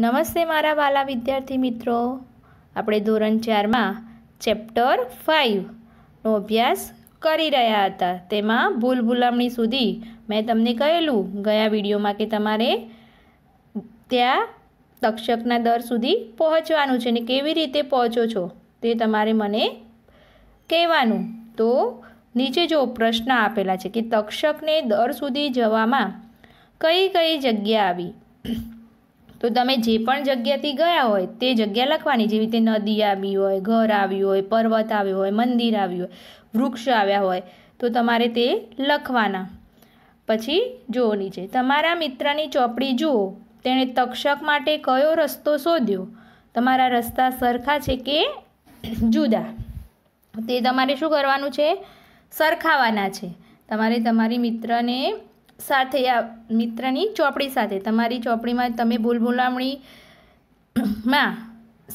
નમસ્તે મારા વાલા વિદ્યાર્થી મિત્રો આપણે ધોરણ ચારમાં ચેપ્ટર ફાઇવનો અભ્યાસ કરી રહ્યા હતા તેમાં ભૂલ ભૂલામણી સુધી મેં તમને કહેલું ગયા વિડીયોમાં કે તમારે ત્યાં તક્ષકના દર સુધી પહોંચવાનું છે ને કેવી રીતે પહોંચો છો તે તમારે મને કહેવાનું તો નીચે જો પ્રશ્ન આપેલા છે કે તક્ષકને દર સુધી જવામાં કઈ કઈ જગ્યા આવી તો તમે જે પણ જગ્યાથી ગયા હોય તે જગ્યા લખવાની જેવી રીતે નદી આવી હોય ઘર આવ્યું હોય પર્વત આવ્યો હોય મંદિર આવ્યું હોય વૃક્ષ આવ્યા હોય તો તમારે તે લખવાના પછી જુઓ નીચે તમારા મિત્રની ચોપડી જુઓ તેણે તક્ષક માટે કયો રસ્તો શોધ્યો તમારા રસ્તા સરખા છે કે જુદા તે તમારે શું કરવાનું છે સરખાવાના છે તમારે તમારી મિત્રને સાથે આ મિત્રની ચોપડી સાથે તમારી ચોપડીમાં તમે ભૂલભુલામણીમાં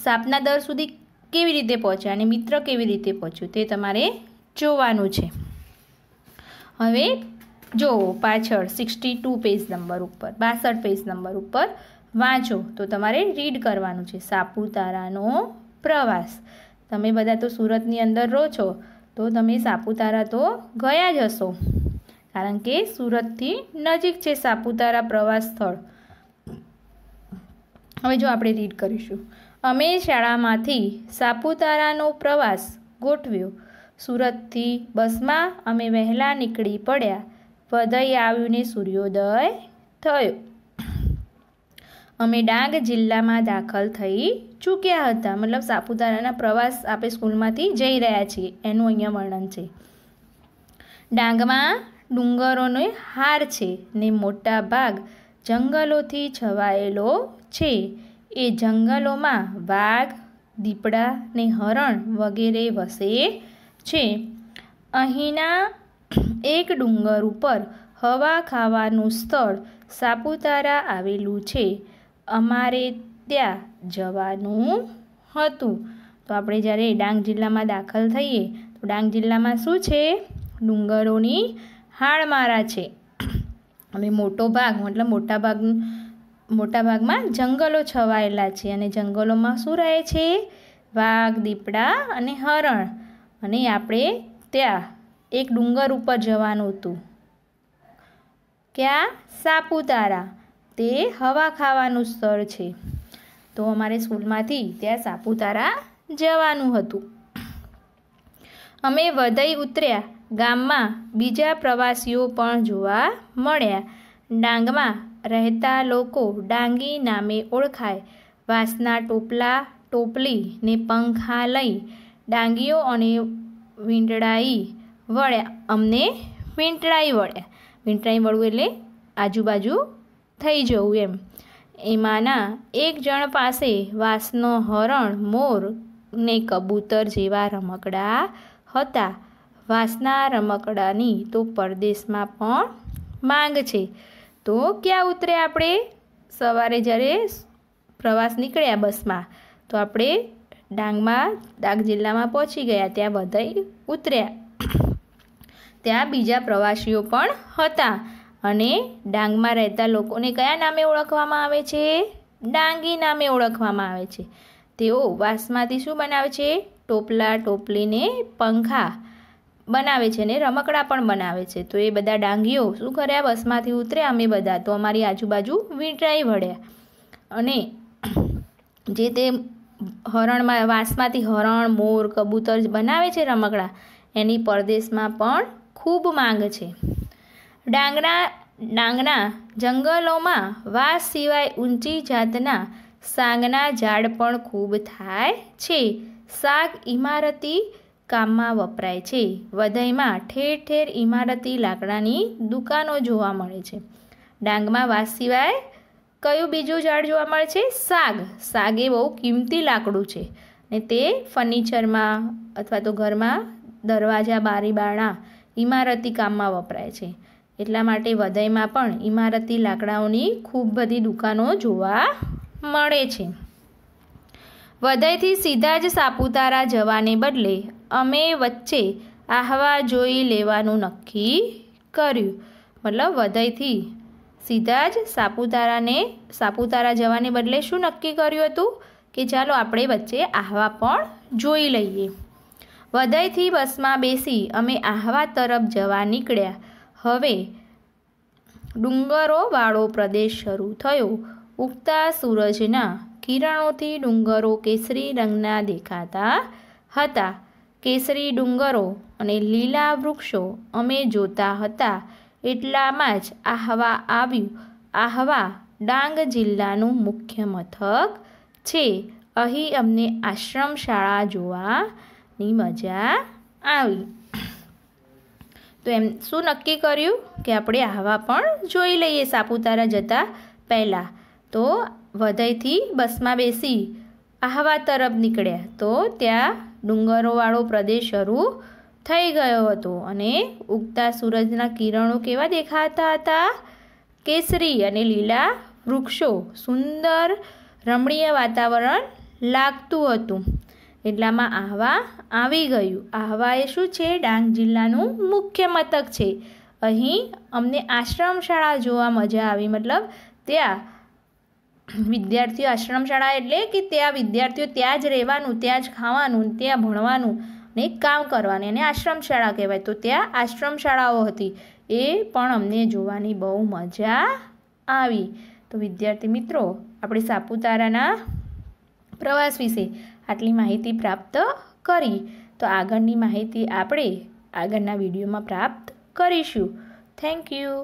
સાપના દર સુધી કેવી રીતે પહોંચ્યા અને મિત્ર કેવી રીતે પહોંચ્યું તે તમારે જોવાનું છે હવે જો પાછળ સિક્સટી ટુ પેજ નંબર ઉપર બાસઠ પેજ નંબર ઉપર વાંચો તો તમારે રીડ કરવાનું છે સાપુતારાનો પ્રવાસ તમે બધા તો સુરતની અંદર રહો છો તો તમે સાપુતારા તો ગયા જ હશો કારણ કે સુરતથી નજીક છે સાપુતારા પ્રવાસ સ્થળ હવે જો આપણે રીડ કરીશું અમે શાળામાંથી સાપુતારાનો પ્રવાસ ગોઠવ્યો સુરતથી બસમાં અમે વહેલા નીકળી પડ્યા વધઈ આવ્યું ને સૂર્યોદય થયો અમે ડાંગ જિલ્લામાં દાખલ થઈ ચૂક્યા હતા મતલબ સાપુતારાના પ્રવાસ આપણે સ્કૂલમાંથી જઈ રહ્યા છીએ એનું અહીંયા વર્ણન છે ડાંગમાં ડુંગરોનો હાર છે ને મોટા ભાગ જંગલોથી છવાયેલો છે એ જંગલોમાં વાઘ દીપડા ને હરણ વગેરે વસે છે અહીંના એક ડુંગર ઉપર હવા ખાવાનું સ્થળ સાપુતારા આવેલું છે અમારે ત્યાં જવાનું હતું તો આપણે જ્યારે ડાંગ જિલ્લામાં દાખલ થઈએ તો ડાંગ જિલ્લામાં શું છે ડુંગરોની હાડમારા છે અને મોટો ભાગ મતલબ મોટા ભાગ મોટા ભાગમાં જંગલો છવાયેલા છે અને જંગલોમાં શું રહે છે વાઘ દીપડા અને હરણ અને આપણે ત્યાં એક ડુંગર ઉપર જવાનું હતું ક્યાં સાપુતારા તે હવા ખાવાનું સ્થળ છે તો અમારે સ્કૂલમાંથી ત્યાં સાપુતારા જવાનું હતું અમે વધઈ ઉતર્યા ગામમાં બીજા પ્રવાસીઓ પણ જોવા મળ્યા ડાંગમાં રહેતા લોકો ડાંગી નામે ઓળખાય વાંસના ટોપલા ટોપલીને પંખા લઈ ડાંગીઓ અને વીંટળાઈ વળ્યા અમને વીંટળાઈ વળ્યા વીંટળાઈ વળવું એટલે આજુબાજુ થઈ જવું એમ એમાંના એક જણ પાસે વાંસનો હરણ મોર ને કબૂતર જેવા રમકડા હતા વાસના રમકડાની તો પરદેશમાં પણ માંગ છે તો ક્યાં ઉતરે આપણે સવારે જ્યારે પ્રવાસ નીકળ્યા બસમાં તો આપણે ડાંગમાં ડાંગ જિલ્લામાં પહોંચી ગયા ત્યાં બધા ઉતર્યા ત્યાં બીજા પ્રવાસીઓ પણ હતા અને ડાંગમાં રહેતા લોકોને કયા નામે ઓળખવામાં આવે છે ડાંગી નામે ઓળખવામાં આવે છે તેઓ વાંસમાંથી શું બનાવે છે ટોપલા ટોપલીને પંખા બનાવે છે ને રમકડા પણ બનાવે છે તો એ બધા ડાંગીઓ શું કર્યા બસમાંથી ઉતર્યા અમે બધા તો અમારી આજુબાજુ વીંટરાઈ વળ્યા અને જે તે હરણમાં વાંસમાંથી હરણ મોર કબૂતર બનાવે છે રમકડા એની પરદેશમાં પણ ખૂબ માંગ છે ડાંગના ડાંગના જંગલોમાં વાસ સિવાય ઊંચી જાતના સાગના ઝાડ પણ ખૂબ થાય છે શાક ઇમારતી કામમાં વપરાય છે વઘઈમાં ઠેર ઠેર ઇમારતી લાકડાની દુકાનો જોવા મળે છે ડાંગમાં વાસ સિવાય કયું બીજું ઝાડ જોવા મળે છે સાગ સાગ એ બહુ કિંમતી લાકડું છે ને તે ફર્નિચરમાં અથવા તો ઘરમાં દરવાજા બારી બારણા ઇમારતી કામમાં વપરાય છે એટલા માટે વધઈમાં પણ ઇમારતી લાકડાઓની ખૂબ બધી દુકાનો જોવા મળે છે વધઈથી સીધા જ સાપુતારા જવાને બદલે અમે વચ્ચે આહવા જોઈ લેવાનું નક્કી કર્યું મતલબ વધઈથી સીધા જ સાપુતારાને સાપુતારા જવાને બદલે શું નક્કી કર્યું હતું કે ચાલો આપણે વચ્ચે આહવા પણ જોઈ લઈએ વધઈથી બસમાં બેસી અમે આહવા તરફ જવા નીકળ્યા હવે ડુંગરોવાળો પ્રદેશ શરૂ થયો ઉગતા સૂરજના કિરણોથી ડુંગરો કેસરી રંગના દેખાતા હતા કેસરી ડુંગરો અને લીલા વૃક્ષો અમે જોતા હતા એટલામાં જ આહવા આવ્યું આહવા ડાંગ જિલ્લાનું મુખ્ય મથક છે અહીં અમને આશ્રમ શાળા જોવાની મજા આવી તો એમ શું નક્કી કર્યું કે આપણે આહવા પણ જોઈ લઈએ સાપુતારા જતા પહેલાં તો વધઈથી બસમાં બેસી આહવા તરફ નીકળ્યા તો ત્યાં ડુંગરોવાળો પ્રદેશ શરૂ થઈ ગયો હતો અને ઉગતા સૂરજના કિરણો કેવા દેખાતા હતા કેસરી અને લીલા વૃક્ષો સુંદર રમણીય વાતાવરણ લાગતું હતું એટલામાં આહવા આવી ગયું આહવા એ શું છે ડાંગ જિલ્લાનું મુખ્ય મથક છે અહીં અમને આશ્રમ શાળા જોવા મજા આવી મતલબ ત્યાં વિદ્યાર્થીઓ આશ્રમ શાળા એટલે કે ત્યાં વિદ્યાર્થીઓ ત્યાં જ રહેવાનું ત્યાં જ ખાવાનું ત્યાં ભણવાનું ને કામ કરવાનું અને આશ્રમ શાળા કહેવાય તો ત્યાં આશ્રમ શાળાઓ હતી એ પણ અમને જોવાની બહુ મજા આવી તો વિદ્યાર્થી મિત્રો આપણે સાપુતારાના પ્રવાસ વિશે આટલી માહિતી પ્રાપ્ત કરી તો આગળની માહિતી આપણે આગળના વિડીયોમાં પ્રાપ્ત કરીશું થેન્ક યુ